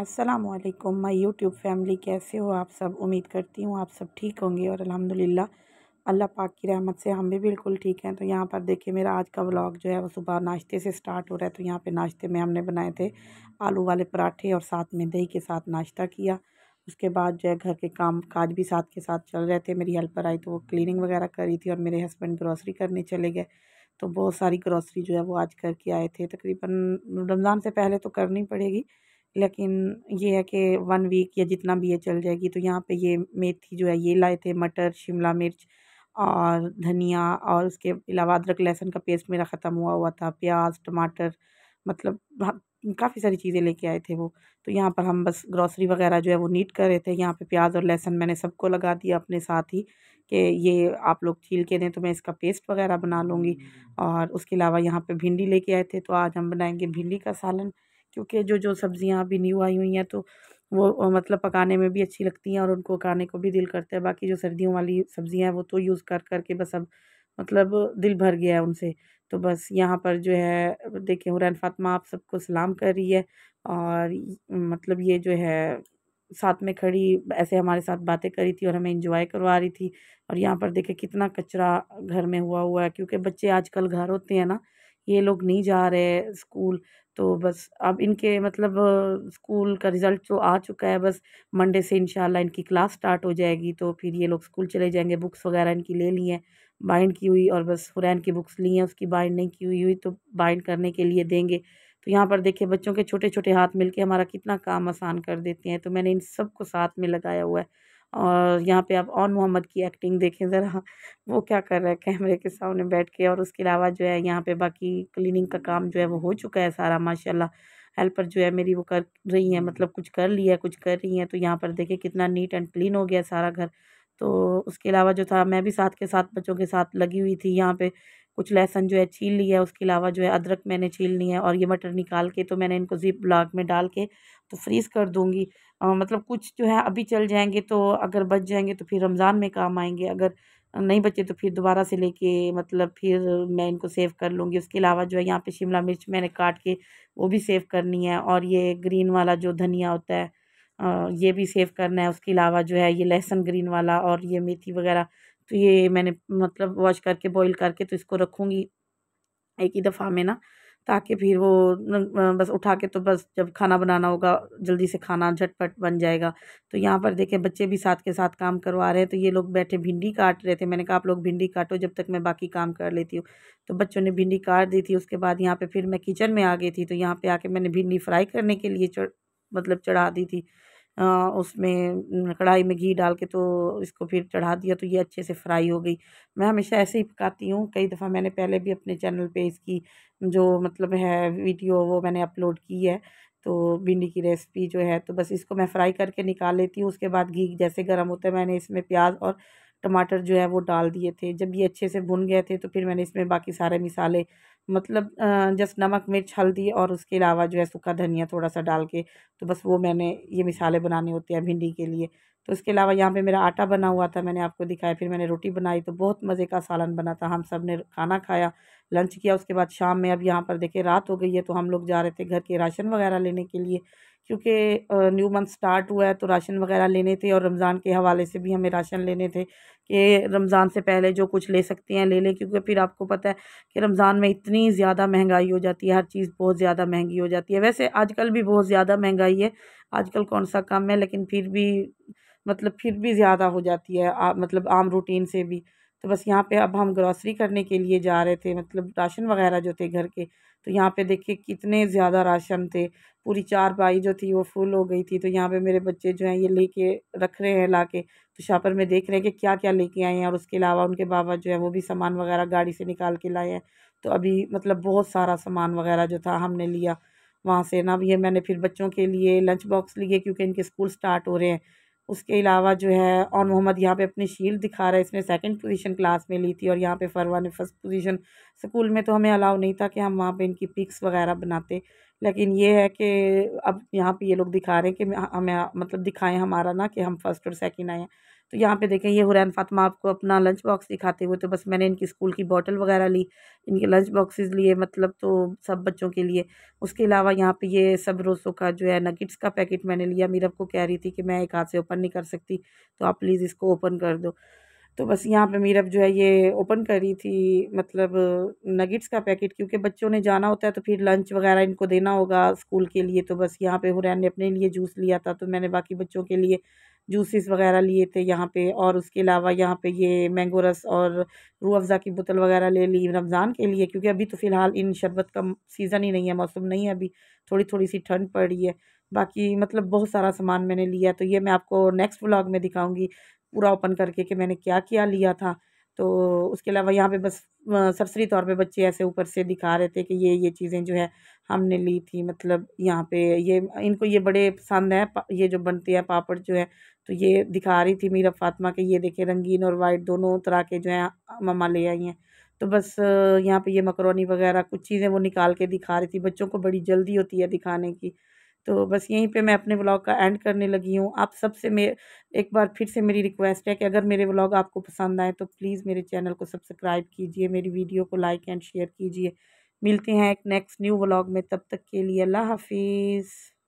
Aslam my YouTube family कैसे हो आप सब उम्मीद करती हूँ आप सब ठीक होंगे और अल्हम्दुलिल्लाह अल्लाह पाक की रहमत से हम भी बिल्कुल ठीक हैं तो यहाँ पर देखिए मेरा आज का व्लॉग जो है वो सुबह नाश्ते से स्टार्ट हो रहा है तो यहाँ पे नाश्ते में हमने बनाए थे आलू वाले पराठे और साथ में दही के साथ नाश्ता किया उसके बाद जो है घर के काम काज भी साथ के साथ चल रहे थे मेरी हेल्पर आई तो वो क्लीनिंग वगैरह कर रही थी और मेरे हस्बैंड ग्रॉसरी करने चले गए तो बहुत सारी ग्रॉसरी जो है वो आज करके आए थे तकरीबन रमज़ान से पहले तो करनी पड़ेगी लेकिन ये है कि वन वीक या जितना भी ये चल जाएगी तो यहाँ पे ये मेथी जो है ये लाए थे मटर शिमला मिर्च और धनिया और उसके अलावा अदरक लहसुन का पेस्ट मेरा ख़त्म हुआ हुआ था प्याज टमाटर मतलब हाँ, काफ़ी सारी चीज़ें लेके आए थे वो तो यहाँ पर हम बस ग्रॉसरी वगैरह जो है वो नीट कर रहे थे यहाँ पे प्याज और लहसुन मैंने सबको लगा दिया अपने साथ ही कि ये आप लोग छील के दें तो मैं इसका पेस्ट वगैरह बना लूँगी हम्म। और उसके अलावा यहाँ पे भिंडी लेके आए थे तो आज हम बनाएंगे भिंडी का सालन क्योंकि जो जो सब्ज़ियाँ अभी न्यू आई हुई हैं तो वो मतलब पकाने में भी अच्छी लगती हैं और उनको खाने को भी दिल करता है बाकी जो सर्दियों वाली सब्ज़ियाँ हैं वो तो यूज़ कर कर के बस अब मतलब दिल भर गया है उनसे तो बस यहाँ पर जो है देखिए हुरैन फातमा आप सबको सलाम कर रही है और मतलब ये जो है साथ में खड़ी ऐसे हमारे साथ बातें करी थी और हमें इंजॉय करवा रही थी और यहाँ पर देखे कितना कचरा घर में हुआ हुआ है क्योंकि बच्चे आजकल घर होते हैं ना ये लोग नहीं जा रहे स्कूल तो बस अब इनके मतलब स्कूल का रिज़ल्ट तो आ चुका है बस मंडे से इंशाल्लाह इनकी क्लास स्टार्ट हो जाएगी तो फिर ये लोग स्कूल चले जाएंगे बुक्स वगैरह इनकी ले ली हैं बाइंड की हुई और बस हुरैन की बुक्स ली हैं उसकी बाइंड नहीं की हुई हुई तो बाइंड करने के लिए देंगे तो यहाँ पर देखिए बच्चों के छोटे छोटे हाथ मिलके हमारा कितना काम आसान कर देते हैं तो मैंने इन सबको साथ में लगाया हुआ है और यहाँ पे आप ऑन मोहम्मद की एक्टिंग देखें ज़रा वो क्या कर रहा है कैमरे के सामने बैठ के और उसके अलावा जो है यहाँ पे बाकी क्लीनिंग का काम जो है वो हो चुका है सारा माशाल्लाह हेल्पर जो है मेरी वो कर रही है मतलब कुछ कर लिया है कुछ कर रही हैं तो यहाँ पर देखें कितना नीट एंड क्लीन हो गया सारा घर तो उसके अलावा जो था मैं भी साथ के साथ बच्चों के साथ लगी हुई थी यहाँ पर कुछ लहसन जो है छील लिया है उसके अलावा जो है अदरक मैंने छील लिया है और ये मटर निकाल के तो मैंने इनको जीप लॉक में डाल के तो फ्रीज़ कर दूँगी मतलब कुछ जो है अभी चल जाएंगे तो अगर बच जाएंगे तो फिर रमज़ान में काम आएंगे अगर नहीं बचे तो फिर दोबारा से लेके मतलब फिर मैं इनको सेव कर लूँगी उसके अलावा जो है यहाँ पे शिमला मिर्च मैंने काट के वो भी सेव करनी है और ये ग्रीन वाला जो धनिया होता है ये भी सेव करना है उसके अलावा जो है ये लहसुन ग्रीन वाला और ये मेथी वगैरह तो ये मैंने मतलब वॉश करके बॉईल करके तो इसको रखूँगी एक ही दफ़ा में ना ताकि फिर वो बस उठा के तो बस जब खाना बनाना होगा जल्दी से खाना झटपट बन जाएगा तो यहाँ पर देखें बच्चे भी साथ के साथ काम करवा रहे हैं तो ये लोग बैठे भिंडी काट रहे थे मैंने कहा आप लोग भिंडी काटो जब तक मैं बाकी काम कर लेती हूँ तो बच्चों ने भिंडी काट दी थी उसके बाद यहाँ पर फिर मैं किचन में आ गई थी तो यहाँ पर आके मैंने भिंडी फ्राई करने के लिए चढ़ मतलब चढ़ा दी थी उसमें कढ़ाई में घी डाल के तो इसको फिर चढ़ा दिया तो ये अच्छे से फ्राई हो गई मैं हमेशा ऐसे ही पकाती हूँ कई दफ़ा मैंने पहले भी अपने चैनल पे इसकी जो मतलब है वीडियो वो मैंने अपलोड की है तो भिंडी की रेसिपी जो है तो बस इसको मैं फ्राई करके निकाल लेती हूँ उसके बाद घी जैसे गर्म होता है मैंने इसमें प्याज और टमाटर जो है वो डाल दिए थे जब ये अच्छे से भुन गए थे तो फिर मैंने इसमें बाकी सारे मिसाले मतलब जस्ट नमक मिर्च हल्दी और उसके अलावा जो है सूखा धनिया थोड़ा सा डाल के तो बस वो मैंने ये मिसाले बनाने होते हैं भिंडी के लिए तो उसके अलावा यहाँ पे मेरा आटा बना हुआ था मैंने आपको दिखाया फिर मैंने रोटी बनाई तो बहुत मज़े का सालन बना था हम सब ने खाना खाया लंच किया उसके बाद शाम में अब यहाँ पर देखे रात हो गई है तो हम लोग जा रहे थे घर के राशन वगैरह लेने के लिए क्योंकि न्यू मंथ स्टार्ट हुआ है तो राशन वगैरह लेने थे और रमज़ान के हवाले से भी हमें राशन लेने थे कि रमज़ान से पहले जो कुछ ले सकते हैं ले लें क्योंकि फिर आपको पता है कि रमज़ान में इतनी ज़्यादा महंगाई हो जाती है हर चीज़ बहुत ज़्यादा महंगी हो जाती है वैसे आजकल भी बहुत ज़्यादा महंगाई है आजकल कौन सा कम है लेकिन फिर भी मतलब फिर भी ज़्यादा हो जाती है मतलब आम रूटीन से भी तो बस यहाँ पे अब हम ग्रॉसरी करने के लिए जा रहे थे मतलब राशन वगैरह जो थे घर के तो यहाँ पे देखिए कितने ज़्यादा राशन थे पूरी चार पाई जो थी वो फुल हो गई थी तो यहाँ पे मेरे बच्चे जो हैं ये लेके रख रहे हैं लाके तो शाह पर मैं देख रहे हैं कि क्या क्या लेके आए हैं और उसके अलावा उनके बाबा जो है वो भी सामान वगैरह गाड़ी से निकाल के लाए हैं तो अभी मतलब बहुत सारा सामान वगैरह जो था हमने लिया वहाँ से ना ये मैंने फिर बच्चों के लिए लंच बॉक्स लिए क्योंकि इनके स्कूल स्टार्ट हो रहे हैं उसके अलावा जो है और मोहम्मद यहाँ पे अपनी शील्ड दिखा रहा है इसने सेकंड पोजीशन क्लास में ली थी और यहाँ पे फरवा ने फर्स्ट पोजीशन स्कूल में तो हमें अलाउ नहीं था कि हम वहाँ पे इनकी पिक्स वगैरह बनाते लेकिन ये है कि अब यहाँ पे ये लोग दिखा रहे हैं कि हमें मतलब दिखाएं हमारा ना कि हम फर्स्ट और सेकंड आए हैं तो यहाँ पे देखें ये हुरैन फातमा आपको अपना लंच बॉक्स दिखाते हुए तो बस मैंने इनकी स्कूल की बॉटल वगैरह ली इनके लंच बॉक्सेस लिए मतलब तो सब बच्चों के लिए उसके अलावा यहाँ पे ये सब रोसों का जो है नगिट्स का पैकेट मैंने लिया मीरब को कह रही थी कि मैं एक हाथ से ओपन नहीं कर सकती तो आप प्लीज़ इसको ओपन कर दो तो बस यहाँ पर मीरब जो है ये ओपन कर रही थी मतलब नगेट्स का पैकेट क्योंकि बच्चों ने जाना होता है तो फिर लंच वगैरह इनको देना होगा स्कूल के लिए तो बस यहाँ पर हुरैन ने अपने लिए जूस लिया था तो मैंने बाकी बच्चों के लिए जूसेस वगैरह लिए थे यहाँ पे और उसके अलावा यहाँ पे ये मैंगो रस और रूह अफ़ज़ा की बोतल वगैरह ले ली रमज़ान के लिए क्योंकि अभी तो फ़िलहाल इन शरबत का सीज़न ही नहीं है मौसम नहीं है अभी थोड़ी थोड़ी सी ठंड पड़ रही है बाकी मतलब बहुत सारा सामान मैंने लिया तो ये मैं आपको नेक्स्ट ब्लॉग में दिखाऊँगी पूरा ओपन करके कि मैंने क्या क्या लिया था तो उसके अलावा यहाँ पे बस सरसरी तौर पे बच्चे ऐसे ऊपर से दिखा रहे थे कि ये ये चीज़ें जो है हमने ली थी मतलब यहाँ पे ये इनको ये बड़े पसंद हैं ये जो बनती है पापड़ जो है तो ये दिखा रही थी मीरा फातिमा के ये देखे रंगीन और वाइट दोनों तरह के जो हैं ममा ले आई हैं तो बस यहाँ पे ये मकरोनी वगैरह कुछ चीज़ें वो निकाल के दिखा रही थी बच्चों को बड़ी जल्दी होती है दिखाने की तो बस यहीं पे मैं अपने व्लॉग का एंड करने लगी हूँ आप सबसे मे एक बार फिर से मेरी रिक्वेस्ट है कि अगर मेरे व्लॉग आपको पसंद आए तो प्लीज़ मेरे चैनल को सब्सक्राइब कीजिए मेरी वीडियो को लाइक एंड शेयर कीजिए मिलते हैं एक नेक्स्ट न्यू व्लॉग में तब तक के लिए अल्लाह हाफिज़